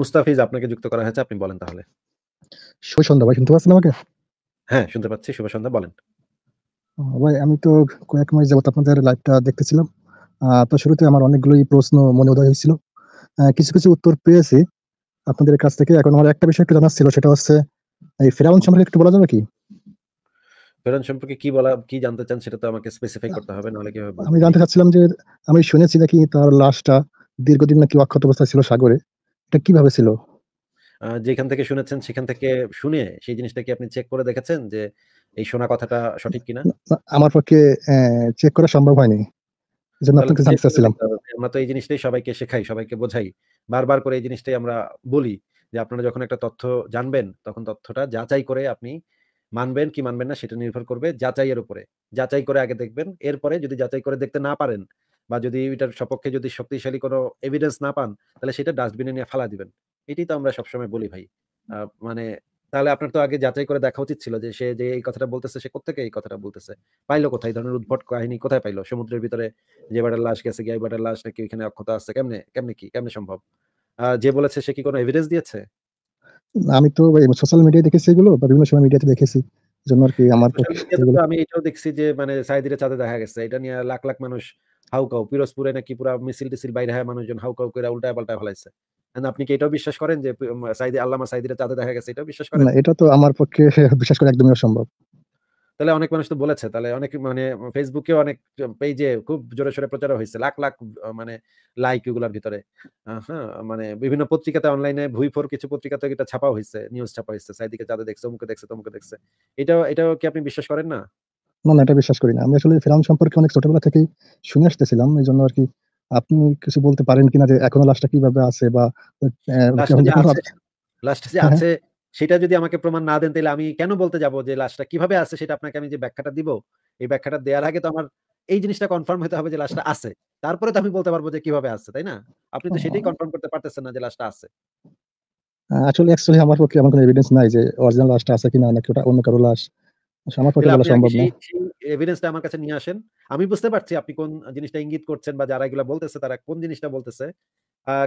মুস্তাফিজ আপনাকে যুক্ত করা হয়েছে আপনি বলেন তাহলে শুভ সন্ধ্যা ভাই শুনতে পাচ্ছেন আমাকে হ্যাঁ শুনতে পাচ্ছি শুভ সন্ধ্যা বলেন ভাই আমি তো কয়েক মাস যাবত আপনাদের লাইভটা দেখতেছিলাম তো শুরুতে আমার অনেকগুলোই প্রশ্ন মনে উদয় হয়েছিল কিছু কিছু উত্তর পেয়েছি আপনাদের কাছ থেকে এখন আমার একটা বিষয় একটু জানার ছিল সেটা হচ্ছে এই ফেরাউন সম্পর্কে একটু বলা যাবে কি ফেরাউন সম্পর্কে কি বলা কি জানতে চান সেটা তো আমাকে স্পেসিফাই করতে হবে নাহলে হবে আমি জানতে চাচ্ছিলাম যে আমি শুনেছি নাকি তার লাশটা দীর্ঘদিন নাকি অক্ষত অবস্থা ছিল সাগরে এটা কিভাবে ছিল যেখান থেকে শুনেছেন সেখান থেকে শুনে সেই জিনিসটা কি আপনি চেক করে দেখেছেন যে এই শোনা কথাটা সঠিক কিনা আমার পক্ষে চেক করা সম্ভব হয়নি আমরা তো এই জিনিসটাই সবাইকে শেখাই সবাইকে বোঝাই বারবার করে এই জিনিসটাই আমরা বলি যে আপনারা যখন একটা তথ্য জানবেন তখন তথ্যটা যাচাই করে আপনি মানবেন কি মানবেন না সেটা নির্ভর করবে যাচাইয়ের উপরে যাচাই করে আগে দেখবেন এরপরে যদি যাচাই করে দেখতে না পারেন বা যদি এটার সপক্ষে যদি শক্তিশালী কোনো এভিডেন্স না পান তাহলে সেটা ডাস্টবিনে নিয়ে ফালা দিবেন এটাই তো আমরা সবসময় বলি ভাই মানে তাহলে আপনার তো আগে যাচাই করে দেখা উচিত ছিল যে সে যে এই কথাটা বলতেছে সে কোথেকে এই কথাটা বলতেছে পাইলো কোথায় ধরনের উদ্ভট কাহিনী কোথায় পাইলো সমুদ্রের ভিতরে যে বাটার লাশ গেছে গিয়ে বাটার লাশ নাকি ওইখানে অক্ষত আছে কেমনে কেমনে কি কেমনে সম্ভব যে বলেছে সে কি কোনো এভিডেন্স দিয়েছে আমি তো সোশ্যাল মিডিয়া দেখেছি এগুলো বা বিভিন্ন সময় মিডিয়াতে দেখেছি জন্য আর কি আমার আমি এটাও দেখছি যে মানে সাইদিরে চাঁদে দেখা গেছে এটা নিয়ে লাখ লাখ মানুষ হাউকাউ পিরোজপুরে নাকি পুরা মিছিল টিসিল বাইরে হয় মানুষজন হাউকাউ করে উল্টায় পাল্টায় ফেলাইছে আপনি কি এটাও বিশ্বাস করেন যে সাইদি আল্লামা সাইদিরা দেখা গেছে বিশ্বাস করেন এটা তো আমার পক্ষে বিশ্বাস করা একদমই অসম্ভব তাহলে অনেক মানুষ তো বলেছে তাহলে অনেক মানে ফেসবুকে অনেক পেজে খুব জোরে সোরে প্রচার হয়েছে লাখ লাখ মানে লাইক ওগুলোর ভিতরে হ্যাঁ মানে বিভিন্ন পত্রিকাতে অনলাইনে ভুই ফোর কিছু পত্রিকাতে এটা ছাপা হয়েছে নিউজ ছাপা হয়েছে সাইদিকে চাঁদে দেখছে অমুকে দেখছে তমুকে দেখছে এটা এটাও কি আপনি বিশ্বাস করেন না না না এটা বিশ্বাস করি না। আমি আসলে ফেরাউন সম্পর্কে অনেক ছোটবেলা থেকেই শুনে আসতেছিলাম। এই এজন্য আরকি আপনি কিছু বলতে পারেন কিনা যে এখনো লাশটা কিভাবে আছে বা অ যে হ্যাঁ, হ্যাঁ। আছে সেটা যদি আমাকে প্রমাণ না দেন তাহলে আমি কেন বলতে যাব যে লাশটা কিভাবে আছে সেটা আপনাকে আমি যে ব্যাখ্যাটা দিব, এই ব্যাখ্যাটা দেওয়ার আগে তো আমার এই জিনিসটা কনফার্ম হতে হবে যে লাশটা আছে। তারপরে তো আমি বলতে পারবো যে কিভাবে আছে, তাই না? আপনি তো হ্যাঁ, সেটাই কনফার্ম করতে পারতেছেন না যে লাশটা আছে। আসলে অ্যাকচুয়ালি আমার পক্ষে আমার কোনো এভিডেন্স নাই যে অরিজিনাল লাশটা আছে কিনা নাকি ওটা অন্য কারো লাশ। কাছে নিয়ে আসেন আমি বুঝতে পারছি আপনি কোন জিনিসটা ইঙ্গিত করছেন বা যারা বলতেছে তারা কোন জিনিসটা বলতেছে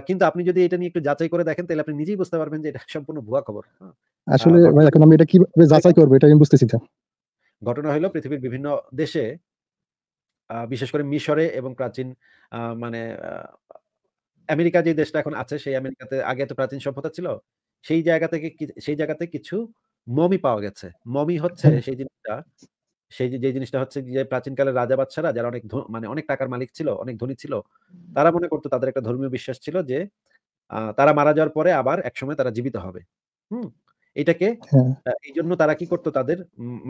কিন্তু আপনি যদি এটা নিয়ে একটু যাচাই করে দেখেন তাহলে আপনি নিজেই বুঝতে পারবেন যে এটা সম্পূর্ণ ভুয়া খবর হ্যাঁ। আসলে এখন আমি এটা কিভাবে যাচাই এটা আমি বুঝতেছি না ঘটনা হলো পৃথিবীর বিভিন্ন দেশে বিশেষ করে মিশরে এবং প্রাচীন মানে আমেরিকা যে দেশটা এখন আছে সেই আমেরিকাতে আগে তো প্রাচীন সভ্যতা ছিল সেই জায়গা থেকে সেই জায়গাতে কিছু মমি পাওয়া গেছে মমি হচ্ছে হ্যাঁ। সেই জিনিসটা সেই যে জিনিসটা হচ্ছে যে প্রাচীনকালে রাজা বাচ্চারা যারা অনেক মানে অনেক টাকার মালিক ছিল অনেক ধনী ছিল তারা মনে করতো তাদের একটা ধর্মীয় বিশ্বাস ছিল যে তারা মারা যাওয়ার পরে আবার একসময় তারা জীবিত হবে হুম এটাকে হ্যাঁ। এই জন্য তারা কি করতো তাদের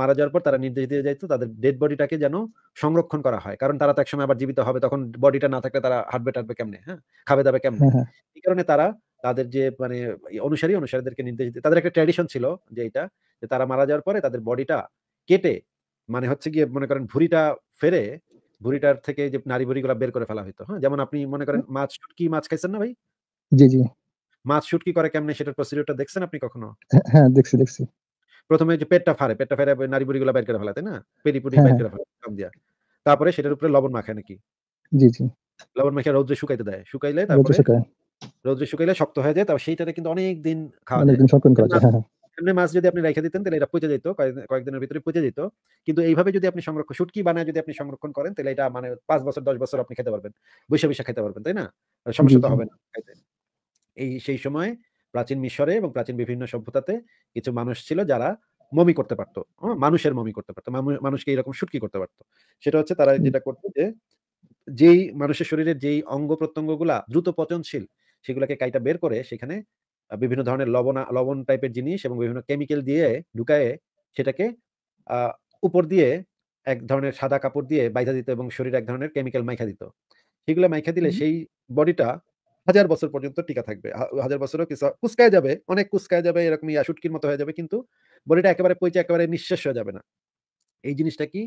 মারা যাওয়ার পর তারা নির্দেশ দিয়ে যাইতো তাদের ডেড বডিটাকে যেন সংরক্ষণ করা হয় কারণ তারা তো একসময় আবার জীবিত হবে তখন বডিটা না থাকলে তারা হাঁটবে টাটবে কেমনে হ্যাঁ খাবে দাবে কেমনে হ্যাঁ, হ্যাঁ। এই কারণে তারা তাদের যে মানে অনুসারী অনুসারীদেরকে নির্দেশ দিতে তাদের একটা ট্র্যাডিশন ছিল যে এটা যে তারা মারা যাওয়ার পরে তাদের বডিটা কেটে মানে হচ্ছে গিয়ে মনে করেন ভুঁড়িটা ফেরে ভুঁড়িটার থেকে যে নারী ভুঁড়িগুলা বের করে ফেলা হইতো হ্যাঁ যেমন আপনি মনে করেন মাছ কি মাছ খাইছেন না ভাই জি জি মাছ শুট কি করে কেমনে সেটার প্রসিডিউরটা দেখছেন আপনি কখনো হ্যাঁ, হ্যাঁ দেখছি দেখছি প্রথমে যে পেটটা ফাড়ে পেটটা ফাড়ে নারী বুড়ি গুলা বের করে ফেলা তাই না পেরি পুরি হ্যাঁ, বের হ্যাঁ। করে ফেলা কাম দিয়া তারপরে সেটার উপরে লবণ মাখায় নাকি জি জি লবণ মাখিয়ে রোদে শুকাইতে দেয় শুকাইলে তারপরে শুকায় রোদে শুকাইলে শক্ত হয়ে যায় তাও সেইটাতে কিন্তু অনেক দিন খাওয়া অনেক দিন শক্ত করা যায় এমনি মাছ যদি আপনি রেখে দিতেন তাহলে এটা পচে যেত কয়েকদিনের ভিতরে পচে যেত কিন্তু এইভাবে যদি আপনি সংরক্ষণ শুটকি বানায় যদি আপনি সংরক্ষণ করেন তাহলে এটা মানে পাঁচ বছর দশ বছর আপনি খেতে পারবেন বৈশাখ বৈশা খেতে পারবেন তাই না সমস্যা তো হবে না খাইতে এই সেই সময়ে প্রাচীন মিশরে এবং প্রাচীন বিভিন্ন সভ্যতাতে কিছু মানুষ ছিল যারা মমি করতে পারতো হ্যাঁ? মানুষের মমি করতে পারতো মানুষকে এরকম সুটকি করতে পারতো সেটা হচ্ছে তারা যেটা করতো যে যেই মানুষের শরীরের যেই অঙ্গ প্রত্যঙ্গ গুলা দ্রুত পচনশীল সেগুলাকে কাইটা বের করে সেখানে বিভিন্ন ধরনের লবণ লবণ টাইপের জিনিস এবং বিভিন্ন কেমিক্যাল দিয়ে ঢুকায়ে সেটাকে উপর দিয়ে এক ধরনের সাদা কাপড় দিয়ে বাইধা দিত এবং শরীর এক ধরনের কেমিক্যাল মাইখা দিত সেগুলো মাইখা দিলে সেই বডিটা হাজার বছর পর্যন্ত টিকা থাকবে হাজার বছরও কিছু কুচকায় যাবে অনেক কুচকায় যাবে এরকম ইয়াশুটকির মতো হয়ে যাবে কিন্তু বডিটা একেবারে পচে একেবারে নিঃশ্বাস হয়ে যাবে না এই জিনিসটা কি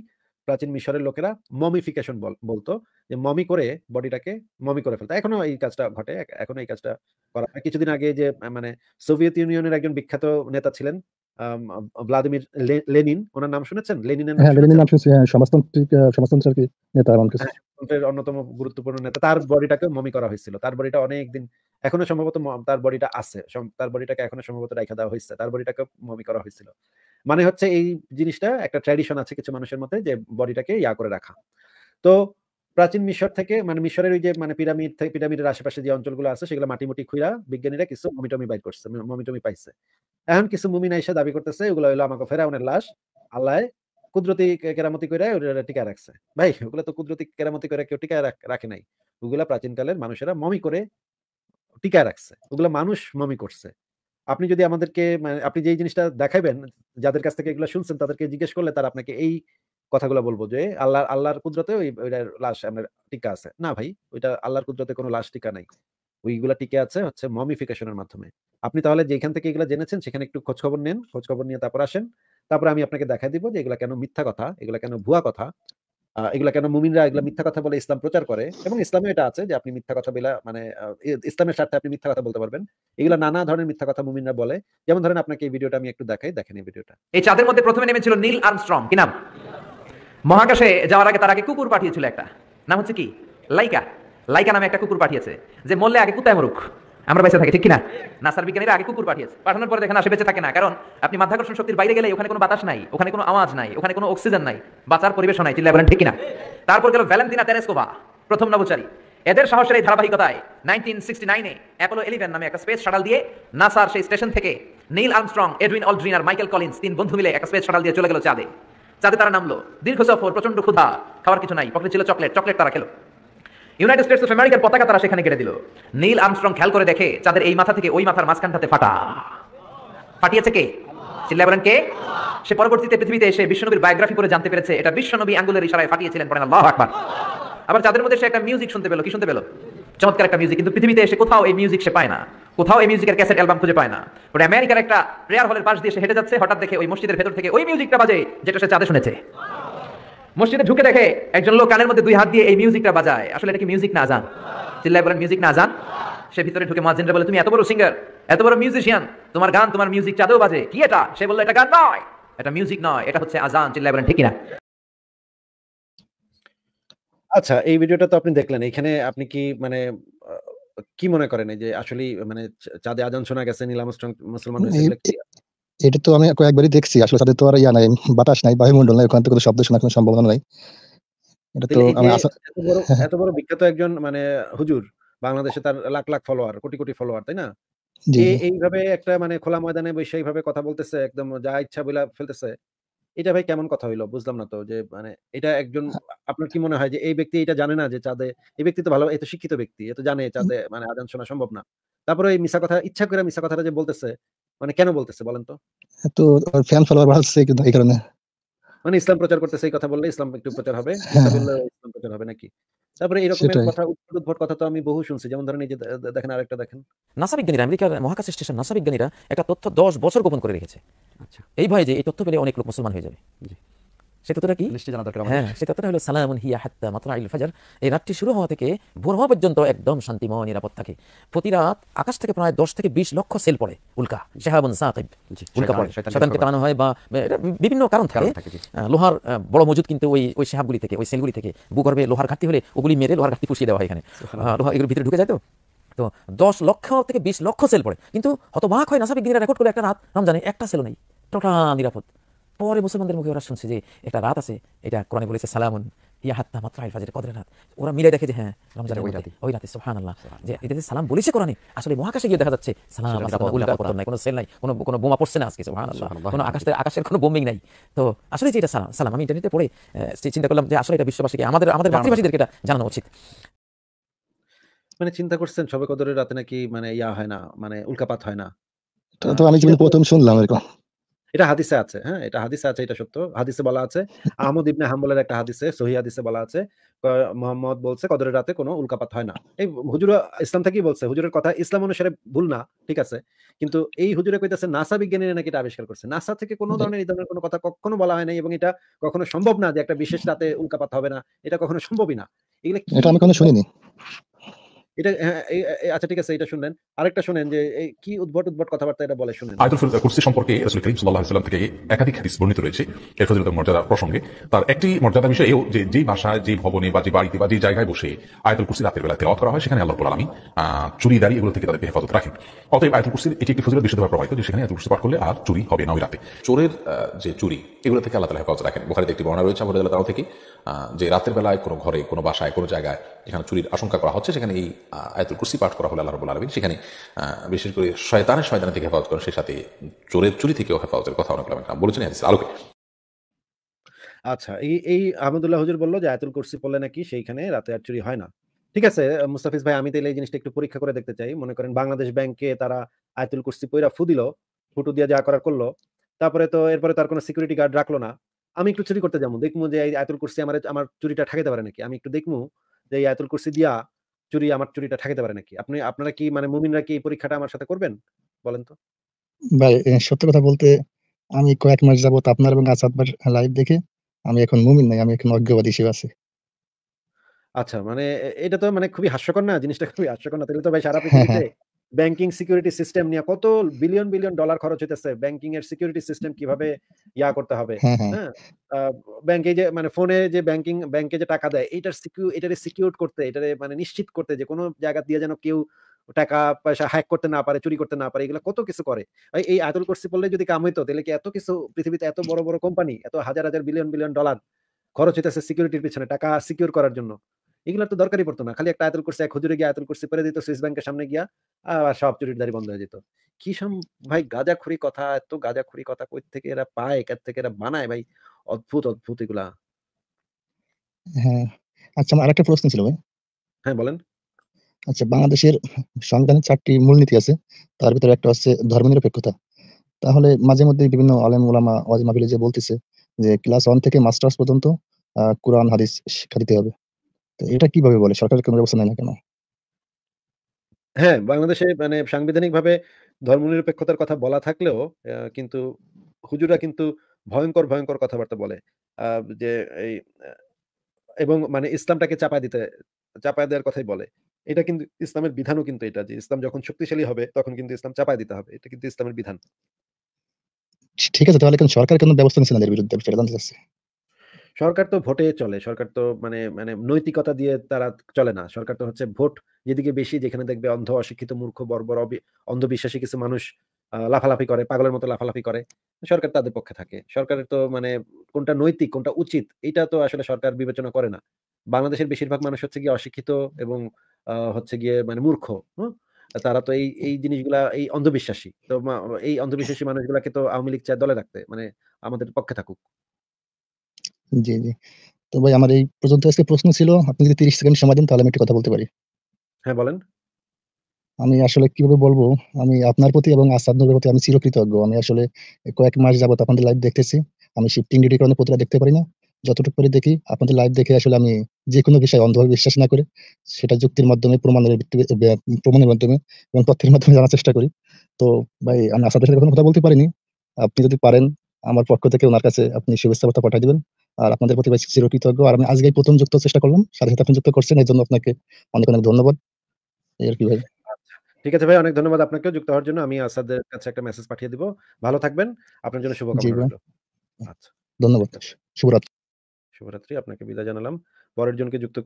প্রাচীন মিশরের লোকেরা মমিফিকেশন বলতো যে মমি করে বডিটাকে মমি করে ফেলতো এখনো এই কাজটা ঘটে এখনো এই কাজটা করা কিছুদিন আগে যে মানে সোভিয়েত ইউনিয়নের একজন বিখ্যাত নেতা ছিলেন ভ্লাদিমির লেনিন ওনার নাম শুনেছেন লেনিনের হ্যাঁ লেনিনের নাম শুনেছি হ্যাঁ সমাজতান্ত্রিক নেতা কিছু হ্যাঁ, অন্যতম গুরুত্বপূর্ণ নেতা তার বডিটাকে মমি করা হয়েছিল তার বডিটা অনেক দিন এখনো সম্ভবত তার বডিটা আছে তার বডিটাকে এখনো সম্ভবত দেওয়া হয়েছে তার বডিটাকে মমি করা হয়েছিল মানে হচ্ছে এই জিনিসটা একটা ট্র্যাডিশন আছে কিছু মানুষের মধ্যে যে বডিটাকে ইয়া করে রাখা তো প্রাচীন মিশর থেকে মানে মিশরের ওই যে মানে পিরামিড থেকে পিরামিডের আশেপাশে যে অঞ্চলগুলো আছে সেগুলো মাটিমুটি খুঁড়া বিজ্ঞানীরা কিছু মমিটমি বাইর করছে মমিটমি পাইছে এখন কিছু মুমিনা এসে দাবি করতেছে ওগুলো হইলো আমাকে ফেরাউনের লাশ আল্লাহ কুদরতি কেরামতি করে টিকা রাখছে ভাই ওগুলো তো কুদরতি কেরামতি করে কেউ টিকা রাখে নাই ওগুলো প্রাচীনকালের মানুষেরা মমি করে টিকা রাখছে ওগুলো মানুষ মমি করছে আপনি যদি আমাদেরকে মানে আপনি যে জিনিসটা দেখাবেন যাদের কাছ থেকে এগুলো শুনছেন তাদেরকে জিজ্ঞেস করলে তার আপনাকে এই কথাগুলো বলবো যে আল্লাহ আল্লাহর কুদরতে ওই ওইটার লাশ আপনার টিকা আছে না ভাই ওইটা আল্লাহর কুদরতে কোনো লাশ টিকা নাই উইকগুলো টিকে আছে হচ্ছে মমিফিকেশনের মাধ্যমে আপনি তাহলে যেখান থেকে এগুলো জেনেছেন সেখানে একটু খোঁজ খবর নেন খোঁজ খবর নিয়ে তারপর আসেন তারপরে আমি আপনাকে দেখা দিব যে এগুলা কেন মিথ্যা কথা এগুলা কেন ভুয়া কথা এগুলা কেন মুমিনরা এগুলো মিথ্যা কথা বলে ইসলাম প্রচার করে এবং ইসলামে এটা আছে যে আপনি মিথ্যা কথা বলে মানে ইসলামের স্বার্থে আপনি মিথ্যা কথা বলতে পারবেন এগুলো নানা ধরনের মিথ্যা কথা মুমিনরা বলে যেমন ধরেন আপনাকে এই ভিডিওটা আমি একটু দেখাই দেখেন এই ভিডিওটা এই চাঁদের মধ্যে প্রথমে নেমেছিল নীল আর্মস্ট্রং কি নাম মহাকাশে যাওয়ার আগে তার আগে কুকুর পাঠিয়েছিল একটা নাম হচ্ছে কি লাইকা লাইকা নামে একটা কুকুর পাঠিয়েছে যে মরলে আগে কুতায় মরুক আমরা বেঁচে থাকি ঠিক কিনা না নাসার বিজ্ঞানীরা আগে কুকুর পাঠিয়েছে পাঠানোর পরে দেখেন আসে বেঁচে থাকে না কারণ আপনি মাধ্যাকর্ষণ শক্তির বাইরে গেলে ওখানে কোনো বাতাস নাই ওখানে কোনো আওয়াজ নাই ওখানে কোনো অক্সিজেন নাই বাঁচার পরিবেশ নাই চিল্লা বলেন ঠিক কিনা তারপর গেল ভ্যালেন্টিনা তেরেসকোভা প্রথম নবচারী এদের সাহসের এই ধারাবাহিকতায় নাইনটিন সিক্সটি নাইনে অ্যাপোলো ইলেভেন নামে একটা স্পেস শাটাল দিয়ে নাসার সেই স্টেশন থেকে নীল আর্মস্ট্রং এডুইন অলড্রিন আর মাইকেল কলিন্স তিন বন্ধু মিলে একটা স্পেস শাটাল দিয়ে চলে গেল চাঁদে চাঁদে তারা নামলো দীর্ঘ সফর প্রচন্ড ক্ষুধা খাওয়ার কিছু নাই পকেটে ছিল চকলেট চকলেট তারা খেলো ইউনাইটেড স্টেটস অফ আমেরিকার পতাকা তারা সেখানে কেটে দিল নীল আর্মস্ট্রং খেয়াল করে দেখে তাদের এই মাথা থেকে ওই মাথার মাঝখানটাতে ফাটা ফাটিয়েছে কে চিল্লায় কে সে পরবর্তীতে পৃথিবীতে এসে বিশ্বনবীর বায়োগ্রাফি করে জানতে পেরেছে এটা বিশ্বনবী আঙ্গুলের ইশারায় ফাটিয়েছিলেন পড়েন আল্লাহ আকবার আবার যাদের মধ্যে সে একটা মিউজিক শুনতে পেলো কি শুনতে পেলো চমৎকার একটা মিউজিক কিন্তু পৃথিবীতে এসে কোথাও এই মিউজিক সে পায় না কোথাও এই মিউজিকের ক্যাসেট অ্যালবাম খুঁজে পায় না ওটা আমেরিকার একটা প্রেয়ার হলের পাশ দিয়ে সে হেঁটে যাচ্ছে হঠাৎ দেখে ওই মসজিদের ভেতর থেকে ওই মিউজিকটা বাজে যেটা সে চাঁদে শুনেছে মসজিদে ঢুকে দেখে একজন লোক কানের মধ্যে দুই হাত দিয়ে এই মিউজিকটা বাজায় আসলে এটা কি মিউজিক না জান চিল্লাই বলেন মিউজিক না জান সে ভিতরে ঢুকে মাজিনরা বলে তুমি এত বড় সিঙ্গার এত বড় মিউজিশিয়ান তোমার গান তোমার মিউজিক চাঁদেও বাজে কি এটা সে বললো এটা গান নয় এটা মিউজিক নয় এটা হচ্ছে আজান চিল্লাই বলেন ঠিকই না আচ্ছা এই ভিডিওটা তো আপনি দেখলেন এখানে আপনি কি মানে কি মনে করেন যে আসলে মানে চাঁদে আজান শোনা গেছে নীলাম মুসলমান এটা তো আমি কয়েকবারই দেখছি আসলে তাদের তো আর ইয়া নাই বাতাস নাই বায়ুমন্ডল নাই ওখান থেকে তো শব্দ শোনার কোনো সম্ভাবনা নাই এটা তো আমি হ্যাঁ। এত বড় বিখ্যাত একজন মানে হুজুর বাংলাদেশে তার লাখ লাখ ফলোয়ার কোটি কোটি ফলোয়ার তাই না এইভাবে একটা মানে খোলা ময়দানে বসে এইভাবে কথা বলতেছে একদম যা ইচ্ছা বলে ফেলতেছে এটা ভাই কেমন কথা হইলো বুঝলাম না তো যে মানে এটা একজন হ্যাঁ। আপনার কি মনে হয় যে এই ব্যক্তি এটা জানে না যে চাঁদে এই ব্যক্তি তো ভালো এত শিক্ষিত ব্যক্তি এত জানে চাঁদে মানে আদান শোনা সম্ভব না তারপরে এই মিশা কথা ইচ্ছা করে মিশা কথাটা যে বলতেছে মানে কেন বলতেছে বলেন তো তো ফ্যান ফলোয়ার বাড়ছে এই কারণে মানে ইসলাম প্রচার করতেছে এই কথা বললে ইসলাম একটু প্রচার হবে হ্যাঁ। ইসলাম প্রচার হবে নাকি তারপরে কথা উদ্ভট কথা তো আমি বহু শুনছি যেমন ধরেন এই যে দেখেন আরেকটা দেখেন নাসা বিজ্ঞানীরা আমেরিকার মহাকাশ স্টেশন নাসা বিজ্ঞানীরা একটা তথ্য দশ বছর গোপন করে রেখেছে আচ্ছা এই ভয় যে এই তথ্য পেলে অনেক লোক মুসলমান হয়ে যাবে সে কি নিশ্চয় জানা দরকার হ্যাঁ সে হলো সালামুন হিয়া হাত্তা মাত্রা ইল ফাজার এই শুরু হওয়া থেকে ভোর হওয়া পর্যন্ত একদম শান্তিময় নিরাপদ থাকে প্রতি রাত আকাশ থেকে প্রায় দশ থেকে বিশ লক্ষ সেল পড়ে উল্কা সাকিব উল্কা পড়ে টানো হয় বা বিভিন্ন কারণ থাকে লোহার বড় মজুদ কিন্তু ওই ওই শেহাবগুলি থেকে ওই সেলগুলি থেকে ভূগর্ভে লোহার ঘাটতি হলে ওগুলি মেরে লোহার ঘাটতি পুষিয়ে দেওয়া হয় এখানে লোহা এগুলোর ভিতরে ঢুকে যায় তো তো দশ লক্ষ থেকে বিশ লক্ষ সেল পড়ে কিন্তু হতবাক হয় সাবেক দিনের রেকর্ড করে একটা রাত রমজানে একটা সেল নেই টোটাল নিরাপদ পরে মুসলমানদের মুখে ওরা শুনছে যে একটা রাত আছে এটা কোরআনে বলেছে সালামুন ইয়া হাত্তা মাত্রা আইল ফাজরে কদরের রাত ওরা মিলে দেখে যে হ্যাঁ রমজানের ওই রাতে ওই রাতে সুবহানাল্লাহ যে এটাতে সালাম বলেছে কোরআনে আসলে মহাকাশে গিয়ে দেখা যাচ্ছে সালাম নাই কোনো সেল নাই কোনো কোনো বোমা পড়ছে না আজকে সোহান আল্লাহ কোনো হ্যাঁ। আকাশের আকাশের কোনো বোমিং নাই তো আসলে যে এটা সালাম সালাম আমি ইন্টারনেটে পড়ে চিন্তা করলাম যে আসলে এটা বিশ্ববাসীকে আমাদের আমাদের মাতৃভাষীদেরকে এটা জানানো উচিত মানে চিন্তা করছেন সবে কদরের রাতে নাকি মানে ইয়া হয় না মানে উল্কাপাত হয় না তো আমি জীবনে প্রথম শুনলাম এরকম এটা হাদিসে আছে হ্যাঁ এটা হাদিসে আছে এটা সত্য হাদিসে বলা আছে আহমদ ইবনে হাম্বলের একটা হাদিসে সহি হাদিসে বলা আছে মোহাম্মদ বলছে কদরের রাতে কোনো উল্কাপাত হয় না এই হুজুর ইসলাম থেকেই বলছে হুজুরের কথা ইসলাম অনুসারে ভুল না ঠিক আছে কিন্তু এই হুজুরে কইতাছে নাসা বিজ্ঞানীরা নাকি এটা আবিষ্কার করছে নাসা থেকে কোনো ধরনের এই ধরনের কোনো কথা কখনো বলা হয় নাই এবং এটা কখনো সম্ভব না যে একটা বিশেষ রাতে উল্কাপাত হবে না এটা কখনো সম্ভবই না এগুলো এটা আমি কোনো শুনিনি এটা হ্যাঁ, আচ্ছা ঠিক আছে এটা শুনলেন আরেকটা শুনেন যে কি উদ্ভট উদ্ভট কথাবার্তা এটা বলে শুনেন আয়াতুল কুরসি সম্পর্কে রাসূল করিম সাল্লাল্লাহু আলাইহি সাল্লাম থেকে একাধিক হাদিস বর্ণিত রয়েছে এর ফজিলত মর্যাদা প্রসঙ্গে তার একটি মর্যাদা বিষয় এও যে ভাষায় ভবনে বা যে বাড়িতে বা যে জায়গায় বসে আয়াতুল কুরসি রাতের বেলা তেলাওয়াত করা হয় সেখানে আল্লাহ তাআলা আমি চুরি দাঁড়িয়ে এগুলো থেকে তাদের হেফাজত রাখেন অতএব আয়াতুল কুরসির এটি একটি ফজিলত বিশুদ্ধভাবে প্রভাবিত যে সেখানে আয়াতুল কুরসি পাঠ করলে আর চুরি হবে না ওই রাতে চোরের যে চুরি এগুলো থেকে আল্লাহ তাআলা হেফাজত রাখেন বুখারীতে একটি বর্ণনা রয়েছে আবু তাআলা থেকে যে রাতের বেলায় কোনো ঘরে কোনো বাসায় কোনো জায়গায় যেখানে চুরির আশঙ্কা করা হচ্ছে সেখানে এই আয়াতুল কুরসি পাঠ করা হলে আল্লাহ রাব্বুল আলামিন সেখানে বিশেষ করে শয়তানের শয়তানের থেকে হেফাজত করেন সেই সাথে চোরের চুরি থেকেও হেফাজতের কথা অনেক বলেছেন আলোকে আচ্ছা এই এই আহমদুল্লাহ হুজুর বললো যে আয়াতুল কুরসি পড়লে নাকি সেইখানে রাতে আর চুরি হয় না ঠিক আছে মুস্তাফিজ ভাই আমি তাহলে এই জিনিসটা একটু পরীক্ষা করে দেখতে চাই মনে করেন বাংলাদেশ ব্যাংকে তারা আয়াতুল কুরসি পয়রা ফু দিল ফুটু দিয়ে যা করার করলো তারপরে তো এরপরে তার কোনো সিকিউরিটি গার্ড রাখলো না আমি একটু চুরি করতে যাবো দেখবো যে আয়তুল কুরসি আমার আমার চুরিটা ঠাকাইতে পারে নাকি আমি একটু দেখবো যে এই আয়তুল কুরসি দিয়া চুরি আমার চুরিটা ঠেকাতে পারে নাকি আপনি আপনারা কি মানে মুমিনরা কি এই পরীক্ষাটা আমার সাথে করবেন বলেন তো ভাই সত্যি কথা বলতে আমি কয়েক মাস যাবত আপনার এবং আসাদবার লাইভ দেখে আমি এখন মুমিন নাই আমি এখন অজ্ঞবাদী হিসেবে আছি আচ্ছা মানে এটা তো মানে খুবই হাস্যকর না জিনিসটা খুবই হাস্যকর না তাহলে তো ভাই সারা পৃথিবীতে ব্যাংকিং সিকিউরিটি সিস্টেম নিয়ে কত বিলিয়ন বিলিয়ন ডলার খরচ হইতেছে ব্যাংকিং এর সিকিউরিটি সিস্টেম কিভাবে ইয়া করতে হবে হ্যাঁ, হ্যাঁ।, হ্যাঁ? ব্যাংকে যে মানে ফোনে যে ব্যাংকিং ব্যাংকে যে টাকা দেয় এটার সিকিউ এটার সিকিউর করতে এটারে মানে নিশ্চিত করতে যে কোনো জায়গা দিয়ে যেন কেউ টাকা পয়সা হ্যাক করতে না পারে চুরি করতে না পারে এগুলো কত কিছু করে এই আয়তল করছি বললে যদি কাম হইতো তাহলে কি এত কিছু পৃথিবীতে এত বড় বড় কোম্পানি এত হাজার হাজার বিলিয়ন বিলিয়ন ডলার খরচ হইতেছে সিকিউরিটির পিছনে টাকা সিকিউর করার জন্য এগুলোর তো দরকারই পড়তো না খালি একটা আয়তল করছে এক হুজুরে গিয়ে আয়তল করছে পরে দিত সুইস ব্যাংকের সামনে গিয়া আর সব দাঁড়ি বন্ধ হয়ে যেত কি সম ভাই গাঁজাখুরি কথা এত গাঁজাখুরি কথা কই থেকে এরা পায় কার থেকে এরা বানায় ভাই অদ্ভুত অদ্ভুত এগুলা হ্যাঁ আচ্ছা আমার একটা প্রশ্ন ছিল ভাই হ্যাঁ বলেন আচ্ছা বাংলাদেশের সংবিধানের চারটি মূলনীতি আছে তার ভিতরে একটা হচ্ছে ধর্মনিরপেক্ষতা তাহলে মাঝে মধ্যে বিভিন্ন আলেম ওলামা ওয়াজ মাহফিলে যে বলতেছে যে ক্লাস ওয়ান থেকে মাস্টার্স পর্যন্ত কোরআন হাদিস শিক্ষা দিতে হবে এটা কিভাবে বলে সরকারের কোনো ব্যবস্থা নেয় না কেন হ্যাঁ বাংলাদেশে মানে সাংবিধানিকভাবে ধর্মনিরপেক্ষতার কথা বলা থাকলেও কিন্তু হুজুরা কিন্তু ভয়ঙ্কর ভয়ঙ্কর কথাবার্তা বলে যে এই এবং মানে ইসলামটাকে চাপা দিতে চাপা দেওয়ার কথাই বলে এটা কিন্তু ইসলামের বিধানও কিন্তু এটা যে ইসলাম যখন শক্তিশালী হবে তখন কিন্তু ইসলাম চাপায় দিতে হবে এটা কিন্তু ইসলামের বিধান ঠিক আছে তাহলে কিন্তু সরকার কোনো ব্যবস্থা নিচ্ছে না এর বিরুদ্ধে সেটা জানতে সরকার তো ভোটে চলে সরকার তো মানে মানে নৈতিকতা দিয়ে তারা চলে না সরকার তো হচ্ছে ভোট যেদিকে বেশি যেখানে দেখবে অন্ধ অশিক্ষিত মূর্খ বর্বর অন্ধবিশ্বাসী কিছু মানুষ লাফালাফি করে পাগলের মতো লাফালাফি করে সরকার তাদের পক্ষে থাকে সরকারের তো মানে কোনটা নৈতিক কোনটা উচিত এটা তো আসলে সরকার বিবেচনা করে না বাংলাদেশের বেশিরভাগ মানুষ হচ্ছে গিয়ে অশিক্ষিত এবং হচ্ছে গিয়ে মানে মূর্খ তারা তো এই এই জিনিসগুলা এই অন্ধবিশ্বাসী তো এই অন্ধবিশ্বাসী মানুষগুলাকে তো আওয়ামী লীগ চায় দলে রাখতে মানে আমাদের পক্ষে থাকুক জি, জি। তো ভাই আমার এই পর্যন্ত আজকে প্রশ্ন ছিল। আপনি যদি ৩০ সেকেন্ড সময় দেন তাহলে আমি একটু কথা বলতে পারি? হ্যাঁ, বলেন। আমি আসলে কিভাবে বলবো আমি আপনার প্রতি এবং আসাদ প্রতি আমি চিরকৃতজ্ঞ। আমি আসলে কয়েক মাস যাবত আপনাদের লাইভ দেখতেছি। আমি শিফটিং ডিউটির কারণে প্রতিটা দেখতে পারি না। যতটুকু পারি দেখি। আপনাদের লাইভ দেখে আসলে আমি যেকোনো বিষয়ে অন্ধভাবে বিশ্বাস না করে সেটা যুক্তির মাধ্যমে প্রমাণের প্রমাণের মাধ্যমে এবং তথ্যের মাধ্যমে জানার চেষ্টা করি। তো ভাই আমি আসাদের সাথে কথা বলতে পারিনি। আপনি যদি পারেন আমার পক্ষ থেকে ওনার কাছে আপনি শুভেচ্ছা কথা পাঠিয়ে দিবেন। আর আপনাদের প্রতি কৃতজ্ঞ আর আমি আজকে প্রথম যুক্ত চেষ্টা করলাম সাথে সাথে আপনি যুক্ত করছেন এই জন্য আপনাকে অনেক অনেক ধন্যবাদ কি ভাই আচ্ছা। ঠিক আছে ভাই অনেক ধন্যবাদ আপনাকেও যুক্ত হওয়ার জন্য আমি আসাদের কাছে একটা মেসেজ পাঠিয়ে দিব ভালো থাকবেন আপনার জন্য শুভকামনা রইল আচ্ছা ধন্যবাদ শুভরাত্রি শুভরাত্রি আপনাকে বিদায় জানালাম পরের জনকে যুক্ত